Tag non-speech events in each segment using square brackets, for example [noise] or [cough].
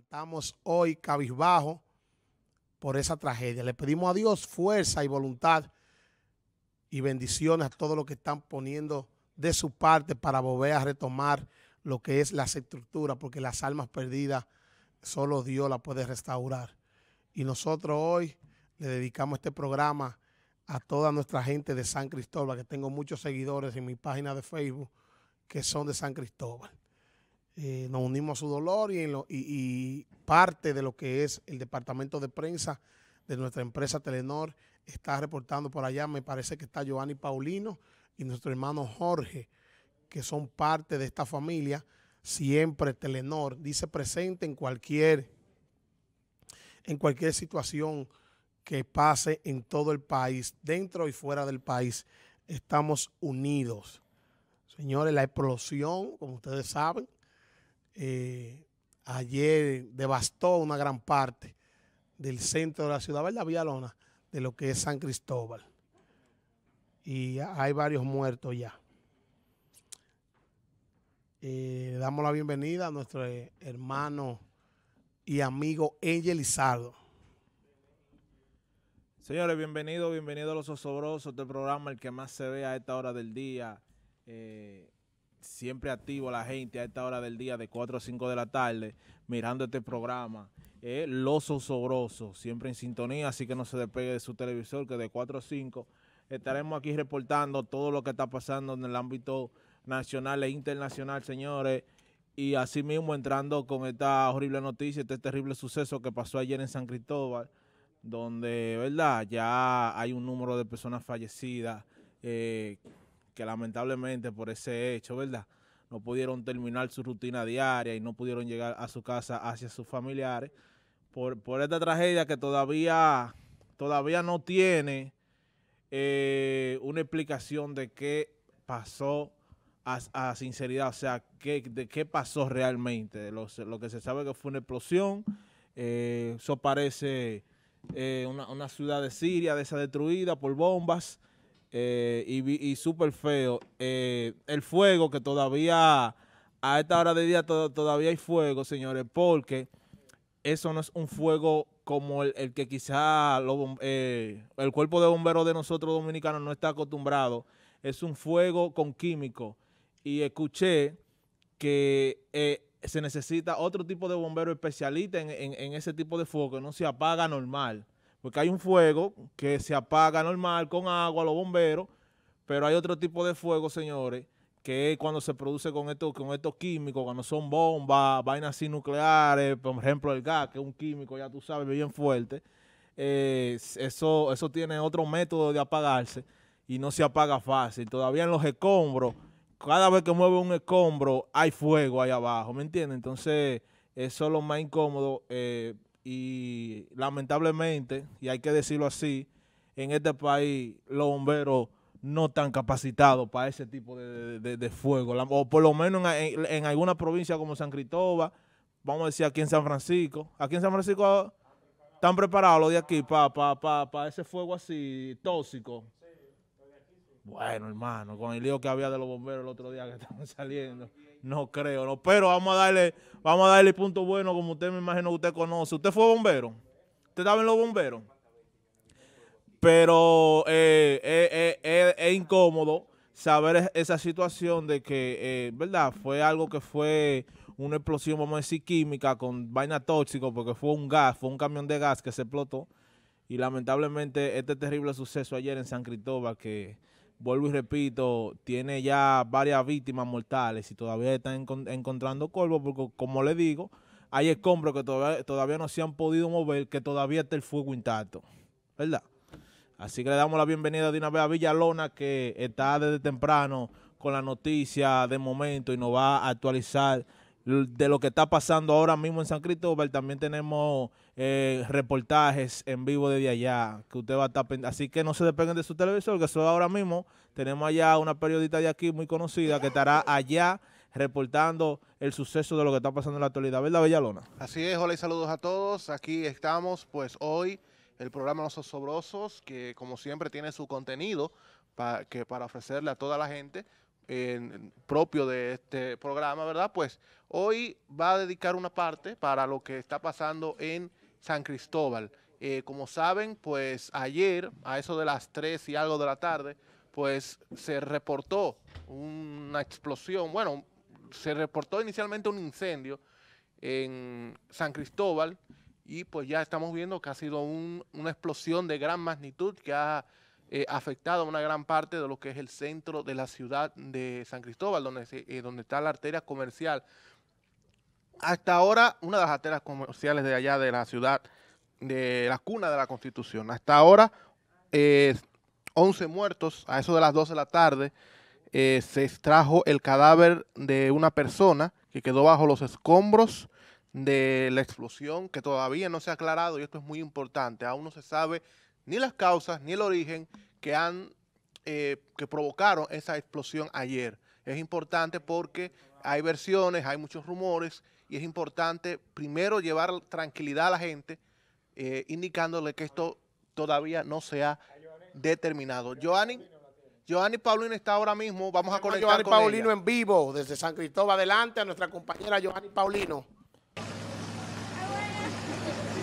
Estamos hoy cabizbajo por esa tragedia. Le pedimos a Dios fuerza y voluntad y bendiciones a todos los que están poniendo de su parte para volver a retomar lo que es la estructura, porque las almas perdidas solo Dios las puede restaurar. Y nosotros hoy le dedicamos este programa a toda nuestra gente de San Cristóbal, que tengo muchos seguidores en mi página de Facebook que son de San Cristóbal. Eh, nos unimos a su dolor y, parte de lo que es el departamento de prensa de nuestra empresa Telenor está reportando por allá, me parece que está Giovanni Paulino y nuestro hermano Jorge, que son parte de esta familia, siempre Telenor, dice presente en cualquier, en cualquier situación que pase en todo el país, dentro y fuera del país. Estamos unidos. Señores, la explosión, como ustedes saben, eh, ayer devastó una gran parte del centro de la ciudad, ¿verdad? Villalona, de lo que es San Cristóbal. Y hay varios muertos ya. Eh, le damos la bienvenida a nuestro eh, hermano y amigo Lizardo Señores, bienvenidos, bienvenidos a los osobrosos del programa, el que más se ve a esta hora del día siempre activo la gente a esta hora del día, de 4 o 5 de la tarde, mirando este programa. Eh, Los siempre en sintonía, así que no se despegue de su televisor, que de 4 o 5 estaremos aquí reportando todo lo que está pasando en el ámbito nacional e internacional, señores. Y asimismo entrando con esta horrible noticia, este terrible suceso que pasó ayer en San Cristóbal, donde, ¿verdad? Ya hay un número de personas fallecidas. Eh, que lamentablemente por ese hecho, ¿verdad? No pudieron terminar su rutina diaria y no pudieron llegar a su casa hacia sus familiares por, por esta tragedia que todavía, todavía no tiene eh, una explicación de qué pasó a, sinceridad, o sea, qué, de qué pasó realmente. Lo, que se sabe que fue una explosión, eh, eso parece eh, una, ciudad de Siria, de esa destruida por bombas, eh, y, y súper feo. Eh, el fuego que todavía, a esta hora de día todavía hay fuego, señores, porque eso no es un fuego como el, que quizá eh, el cuerpo de bomberos de nosotros dominicanos no está acostumbrado. Es un fuego con químico. Y escuché que se necesita otro tipo de bombero especialista en, en, en ese tipo de fuego, que no se apaga normal porque hay un fuego que se apaga normal con agua, los bomberos, pero hay otro tipo de fuego, señores, que es cuando se produce con estos, con estos químicos, cuando son bombas, vainas así nucleares, por ejemplo el gas, que es un químico, ya tú sabes, bien fuerte. Eh, eso, eso tiene otro método de apagarse y no se apaga fácil. Todavía en los escombros, cada vez que mueve un escombro, hay fuego ahí abajo, ¿me entiendes? Entonces, eso es lo más incómodo. Eh, y lamentablemente, y hay que decirlo así, en este país los bomberos no están capacitados para ese tipo de, fuego, o por lo menos en, en, alguna provincia como San Cristóbal, vamos a decir aquí en San Francisco, aquí en San Francisco ah, están preparados los de aquí para pa, pa, ese fuego así tóxico. Bueno, hermano, con el lío que había de los bomberos el otro día que [laughs] estaban saliendo. No creo, no. Pero vamos a darle, vamos a darle punto bueno, como usted me imagino que usted conoce. ¿Usted fue bombero? ¿Usted estaba en los bomberos? Pero eh, eh, eh, es incómodo saber esa situación de que, ¿verdad? Fue algo que fue una explosión, vamos a decir, química con vaina tóxico, porque fue un gas, fue un camión de gas que se explotó. Y lamentablemente este terrible suceso ayer en San Cristóbal que vuelvo y repito, tiene ya varias víctimas mortales y todavía están encontrando cuerpos porque como le digo, hay escombros que todavía, todavía no se han podido mover, que todavía está el fuego intacto, ¿verdad? Así que le damos la bienvenida de una vez a Villalona, que está desde temprano con la noticia de momento y nos va a actualizar de lo que está pasando ahora mismo en San Cristóbal. También tenemos eh, reportajes en vivo de allá que usted va a estar Así que no se despeguen de su televisor, que eso ahora mismo tenemos allá una periodista de aquí muy conocida que estará allá reportando el suceso de lo que está pasando en la actualidad. ¿Verdad, Bellalona? Así es, hola y saludos a todos. Aquí estamos, pues hoy, el programa Los Osobrosos, que como siempre tiene su contenido para, que para ofrecerle a toda la gente propio de este programa, ¿verdad? Pues hoy va a dedicar una parte para lo que está pasando en San Cristóbal. Eh, como saben, pues ayer, a eso de las 3 y algo de la tarde, pues se reportó una explosión, bueno, se reportó inicialmente un incendio en San Cristóbal y pues ya estamos viendo que ha sido una explosión de gran magnitud que ha afectado eh, afectado una gran parte de lo que es el centro de la ciudad de San Cristóbal, donde, eh, donde está la arteria comercial. Hasta ahora, una de las arterias comerciales de allá de la ciudad, de la cuna de la Constitución. Hasta ahora, 11 eh, muertos, a eso de las 12 de la tarde, se extrajo el cadáver de una persona que quedó bajo los escombros de la explosión, que todavía no se ha aclarado, y esto es muy importante, aún no se sabe ni las causas ni el origen que han eh, que provocaron esa explosión ayer. Es importante porque hay versiones, hay muchos rumores y es importante primero llevar tranquilidad a la gente eh, indicándole que esto todavía no se ha determinado. Joanny, Paulino está ahora mismo, vamos a conectar Paulino en vivo desde San Cristóbal. Adelante a nuestra compañera Joanny Paulino.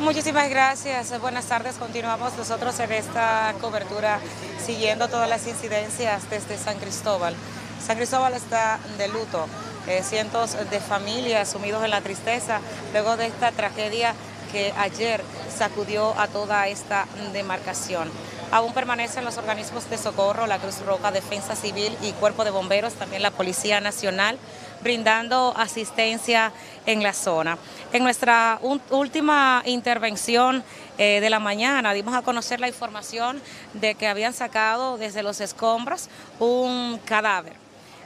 Muchísimas gracias. Buenas tardes. Continuamos nosotros en esta cobertura siguiendo todas las incidencias desde San Cristóbal. San Cristóbal está de luto. Eh, cientos de familias sumidos en la tristeza luego de esta tragedia que ayer sacudió a toda esta demarcación. Aún permanecen los organismos de socorro, la Cruz Roja, Defensa Civil y Cuerpo de Bomberos, también la Policía Nacional brindando asistencia en la zona. En nuestra última intervención eh, de la mañana dimos a conocer la información de que habían sacado desde los escombros un cadáver.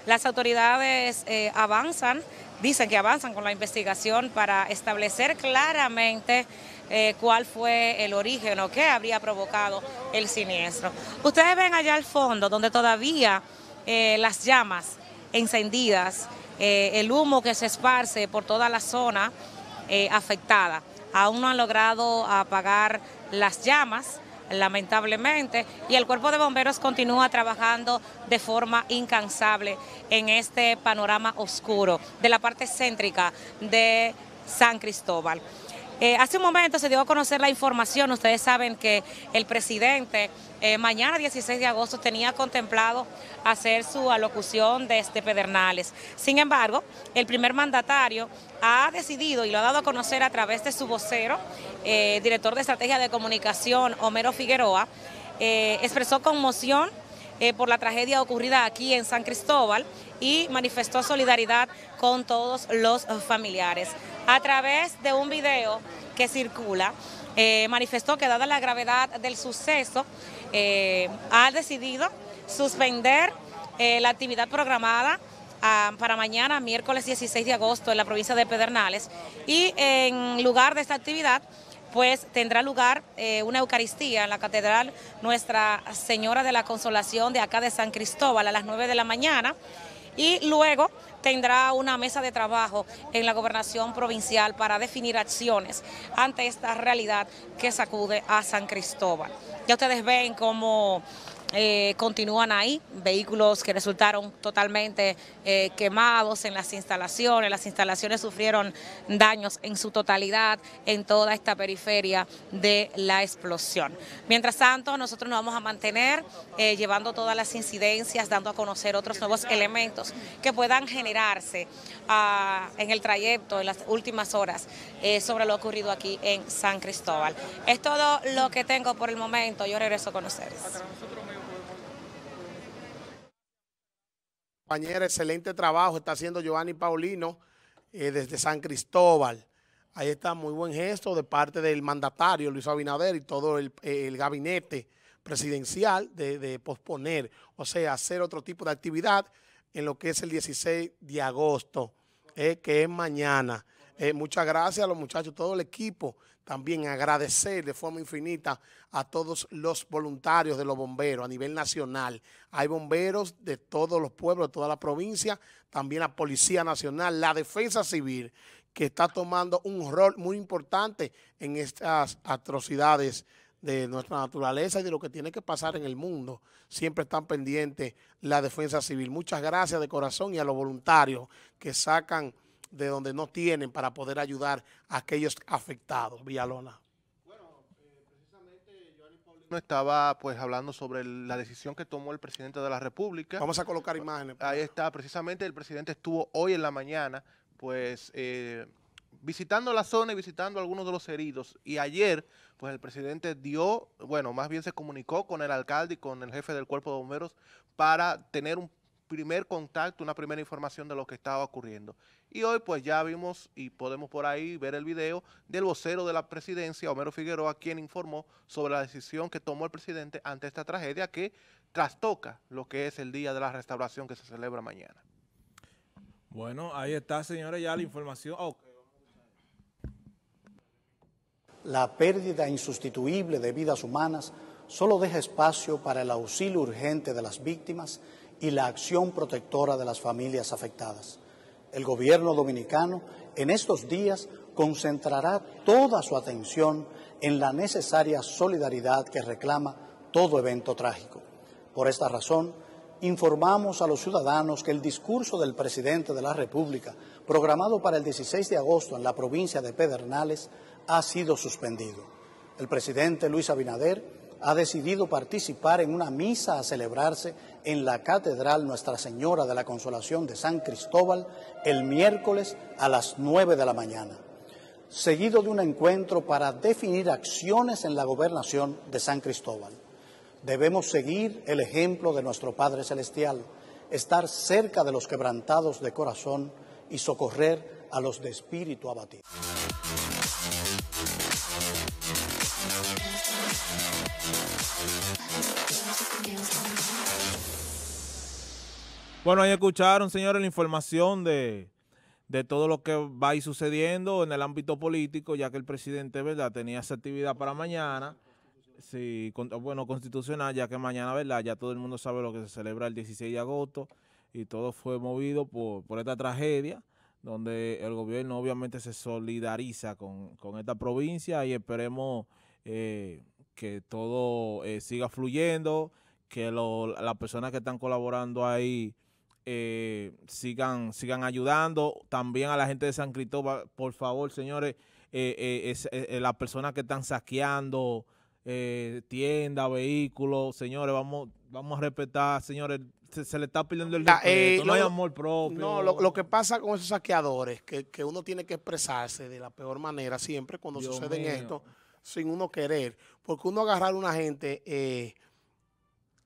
Las autoridades eh, avanzan, dicen que avanzan con la investigación para establecer claramente eh, cuál fue el origen o qué habría provocado el siniestro. Ustedes ven allá al fondo donde todavía las llamas encendidas eh, el humo que se esparce por toda la zona eh, afectada. Aún no han logrado apagar las llamas, lamentablemente, y el cuerpo de bomberos continúa trabajando de forma incansable en este panorama oscuro de la parte céntrica de San Cristóbal. Eh, hace un momento se dio a conocer la información, ustedes saben que el presidente eh, mañana, 16 de agosto, tenía contemplado hacer su alocución desde este Pedernales. Sin embargo, el primer mandatario ha decidido y lo ha dado a conocer a través de su vocero, eh, director de Estrategia de Comunicación, Homero Figueroa, eh, expresó conmoción por la tragedia ocurrida aquí en San Cristóbal y manifestó solidaridad con todos los familiares. A través de un video que circula, manifestó que dada la gravedad del suceso, eh, ha decidido suspender eh, la actividad programada ah, para mañana, miércoles 16 de agosto, en la provincia de Pedernales. Y en lugar de esta actividad, pues tendrá lugar eh, una Eucaristía en la Catedral Nuestra Señora de la Consolación de acá de San Cristóbal a las 9 de la mañana y luego tendrá una mesa de trabajo en la gobernación provincial para definir acciones ante esta realidad que sacude a San Cristóbal. Ya ustedes ven cómo eh, continúan ahí, vehículos que resultaron totalmente eh, quemados en las instalaciones, las instalaciones sufrieron daños en su totalidad en toda esta periferia de la explosión. Mientras tanto, nosotros nos vamos a mantener eh, llevando todas las incidencias, dando a conocer otros nuevos elementos que puedan generarse ah, en el trayecto, en las últimas horas, sobre lo ocurrido aquí en San Cristóbal. Es todo lo que tengo por el momento, yo regreso con ustedes. compañera, excelente trabajo está haciendo Giovanni Paulino eh, desde San Cristóbal. Ahí está muy buen gesto de parte del mandatario Luis Abinader y todo el, gabinete presidencial de, posponer, o sea, hacer otro tipo de actividad en lo que es el 16 de agosto, eh, que es mañana. Eh, muchas gracias a los muchachos, todo el equipo. También agradecer de forma infinita a todos los voluntarios de los bomberos a nivel nacional. Hay bomberos de todos los pueblos, de toda la provincia, también la Policía Nacional, la Defensa Civil, que está tomando un rol muy importante en estas atrocidades de nuestra naturaleza y de lo que tiene que pasar en el mundo. Siempre están pendientes la defensa civil. Muchas gracias de corazón y a los voluntarios que sacan de donde no tienen para poder ayudar a aquellos afectados, Villalona. Bueno, eh, precisamente yo estaba pues hablando sobre la decisión que tomó el presidente de la República. Vamos a colocar imágenes. Pues. Ahí está, precisamente el presidente estuvo hoy en la mañana pues eh, visitando la zona y visitando a algunos de los heridos. Y ayer, pues el presidente dio, bueno, más bien se comunicó con el alcalde y con el jefe del cuerpo de bomberos para tener un primer contacto, una primera información de lo que estaba ocurriendo. Y hoy pues ya vimos y podemos por ahí ver el video del vocero de la presidencia, Homero Figueroa, quien informó sobre la decisión que tomó el presidente ante esta tragedia que trastoca lo que es el Día de la Restauración que se celebra mañana. Bueno, ahí está, señores, ya la información. Oh. La pérdida insustituible de vidas humanas solo deja espacio para el auxilio urgente de las víctimas y la acción protectora de las familias afectadas. El gobierno dominicano en estos días concentrará toda su atención en la necesaria solidaridad que reclama todo evento trágico. Por esta razón, informamos a los ciudadanos que el discurso del presidente de la República, programado para el 16 de agosto en la provincia de Pedernales, ha sido suspendido. El presidente Luis Abinader ha decidido participar en una misa a celebrarse en la Catedral Nuestra Señora de la Consolación de San Cristóbal el miércoles a las 9 de la mañana, seguido de un encuentro para definir acciones en la gobernación de San Cristóbal. Debemos seguir el ejemplo de nuestro Padre Celestial, estar cerca de los quebrantados de corazón y socorrer a los de espíritu abatido. Bueno, ahí escucharon, señores, la información de, todo lo que va a ir sucediendo en el ámbito político, ya que el presidente, ¿verdad?, tenía esa actividad para mañana. Sí, bueno, constitucional, ya que mañana, ¿verdad?, ya todo el mundo sabe lo que se celebra el 16 de agosto y todo fue movido por esta tragedia donde el gobierno obviamente se solidariza con, con esta provincia y esperemos eh, que todo eh, siga fluyendo, que las personas que están colaborando ahí eh, sigan, sigan ayudando. También a la gente de San Cristóbal, por favor, señores, las personas que están saqueando tiendas, vehículos, señores, vamos, vamos a respetar, señores, se, le está pidiendo el eh, no hay amor propio. No, lo, que pasa con esos saqueadores, que, que uno tiene que expresarse de la peor manera siempre cuando suceden esto, sin uno querer. Porque uno agarrar a una gente, eh,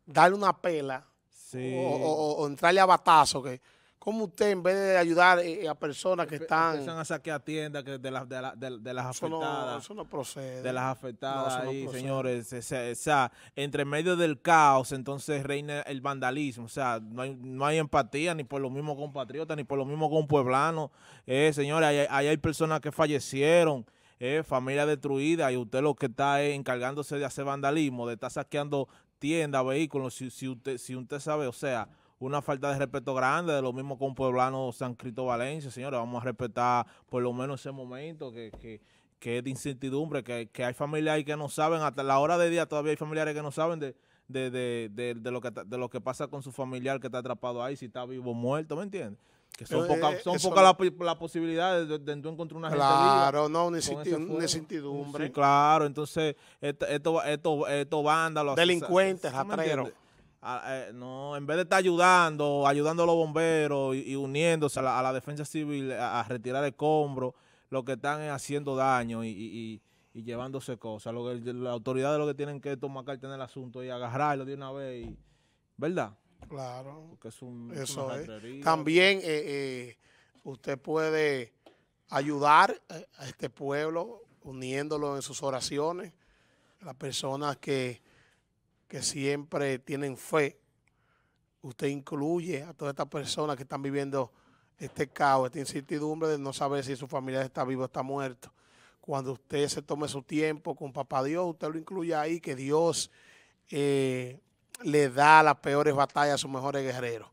darle una pela o, o, entrarle a batazo, que ¿Cómo usted, en vez de ayudar eh, eh, a personas que están... empezan a saquear tiendas de, las de, las afectadas. eso no procede. De las afectadas señores. O sea, entre medio del caos, entonces reina el vandalismo. O sea, no hay, empatía ni por mismo con compatriotas, ni por lo mismo con Eh, señores, ahí, hay personas que fallecieron. Eh, familia destruida y usted lo que está encargándose de hacer vandalismo, de estar saqueando tiendas, vehículos, si, usted, si usted sabe, o sea, una falta de respeto grande, de lo mismo con Pueblano San Cristo Valencia, señores, vamos a respetar por lo menos ese momento que, que, que es de incertidumbre, que, que hay familiares que no saben, hasta la hora de día todavía hay familiares que no saben de, lo que, de lo que pasa con su familiar que está atrapado ahí, si está vivo o muerto, ¿me entiendes? Que son eh, pocas son las posibilidades de, encontrar una Claro, no, una, incertidumbre. Sí, claro, entonces estos esto, esto, esto los Delincuentes atrajeron no, en vez de estar ayudando, ayudando a los bomberos y, uniéndose a la, defensa civil a, retirar escombros, lo que están haciendo daño y, llevándose cosas. Lo que, la autoridad de lo que tienen que tomar carta en el asunto y agarrarlo de una vez, ¿verdad? Claro. Eso es También eh, eh, usted puede ayudar eh, a este pueblo uniéndolo en sus oraciones. Las personas que que siempre tienen fe. Usted incluye a todas estas personas que están viviendo este caos, esta incertidumbre de no saber si su familia está vivo o está muerto. Cuando usted se tome su tiempo con Papá Dios, usted lo incluye ahí, que Dios eh, le da las peores batallas a sus mejores guerreros.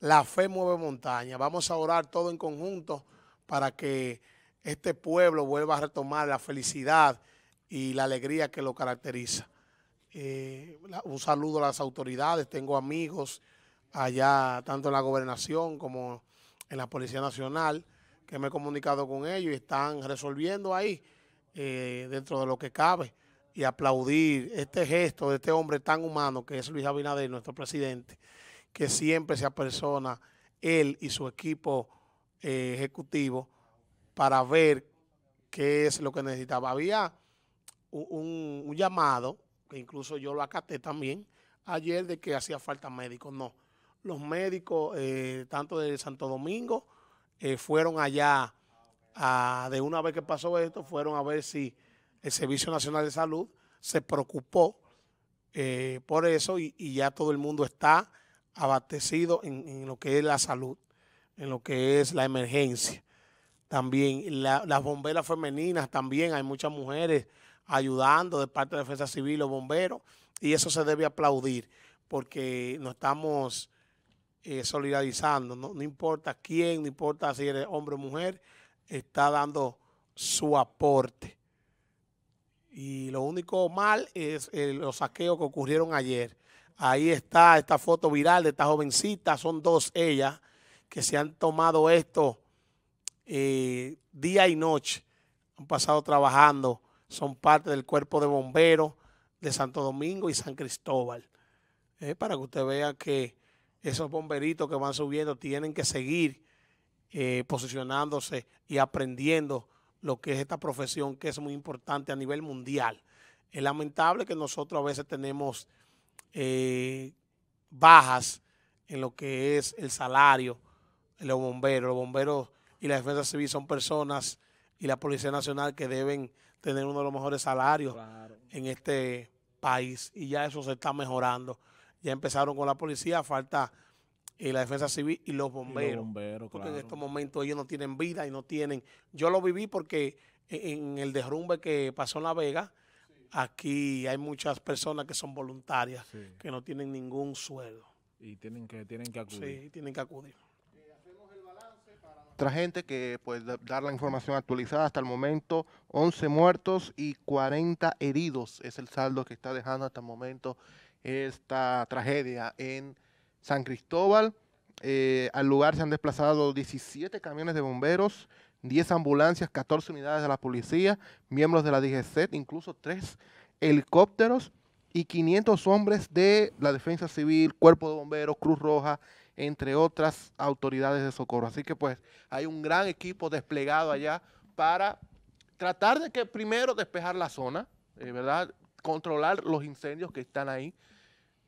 La fe mueve montaña. Vamos a orar todo en conjunto para que este pueblo vuelva a retomar la felicidad y la alegría que lo caracteriza. Eh, un saludo a las autoridades, tengo amigos allá, tanto en la gobernación como en la Policía Nacional, que me he comunicado con ellos y están resolviendo ahí, eh, dentro de lo que cabe, y aplaudir este gesto de este hombre tan humano que es Luis Abinader, nuestro presidente, que siempre se apersona él y su equipo eh, ejecutivo para ver qué es lo que necesitaba. Había un llamado incluso yo lo acaté también ayer, de que hacía falta médicos. No, los médicos, eh, tanto de Santo Domingo, eh, fueron allá, de una vez que pasó esto, fueron a ver si el Servicio Nacional de Salud se preocupó eh, por eso y, ya todo el mundo está abastecido en, lo que es la salud, en lo que es la emergencia. También las bomberas femeninas, también hay muchas mujeres ayudando de parte de Defensa Civil o bomberos, y eso se debe aplaudir, porque nos estamos eh, solidarizando, ¿no? importa quién, no importa si eres hombre o mujer, está dando su aporte. Y lo único mal es eh, los saqueos que ocurrieron ayer. Ahí está esta foto viral de esta jovencita, son dos ellas que se han tomado esto eh, día y noche, han pasado trabajando son parte del cuerpo de bomberos de Santo Domingo y San Cristóbal. Eh, para que usted vea que esos bomberitos que van subiendo tienen que seguir eh, posicionándose y aprendiendo lo que es esta profesión que es muy importante a nivel mundial. Es lamentable que nosotros a veces tenemos eh, bajas en lo que es el salario de los bomberos. Los bomberos y la defensa civil son personas y la Policía Nacional que deben tener uno de los mejores salarios en este país y ya eso se está mejorando. Ya empezaron con la policía, falta eh, la defensa civil y los bomberos. porque en estos momentos ellos no tienen vida y no tienen... Yo lo viví porque e, en, el derrumbe que pasó en La Vega, aquí hay muchas personas que son voluntarias, que no tienen ningún sueldo. Y tienen que, tienen que acudir. Sí, tienen que acudir otra gente que puede dar la información actualizada hasta el momento, 11 muertos y 40 heridos es el saldo que está dejando hasta el momento esta tragedia en San Cristóbal. Eh, al lugar se han desplazado 17 camiones de bomberos, 10 ambulancias, 14 unidades de la policía, miembros de la DGCET, incluso 3 helicópteros y 500 hombres de la Defensa Civil, Cuerpo de Bomberos, Cruz Roja entre otras autoridades de socorro. Así que pues hay un gran equipo desplegado allá para tratar de que primero despejar la zona, eh, ¿verdad? Controlar los incendios que están ahí.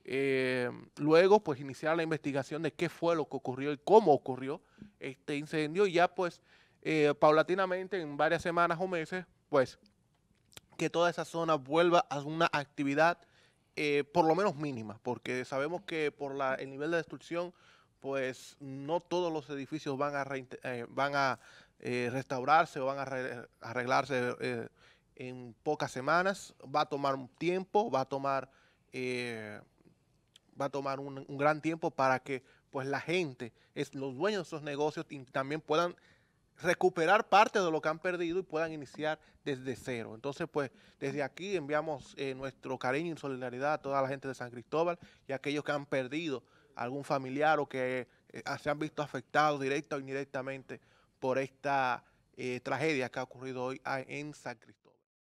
Eh, luego, pues iniciar la investigación de qué fue lo que ocurrió y cómo ocurrió este incendio. Y ya, pues, eh, paulatinamente, en varias semanas o meses, pues, que toda esa zona vuelva a una actividad por lo menos mínima, porque sabemos que por el nivel de destrucción pues no todos los edificios van a, eh, eh, restaurarse o van a arreglarse eh, en pocas semanas. Va a tomar un tiempo, va a tomar, va a tomar un, gran tiempo para que pues la gente, los dueños de esos negocios también puedan recuperar parte de lo que han perdido y puedan iniciar desde cero. Entonces, pues desde aquí enviamos nuestro cariño y solidaridad a toda la gente de San Cristóbal y a aquellos que han perdido algún familiar o que eh, ah, se han visto afectados directa o indirectamente por esta eh, tragedia que ha ocurrido hoy ah, en San Cristóbal.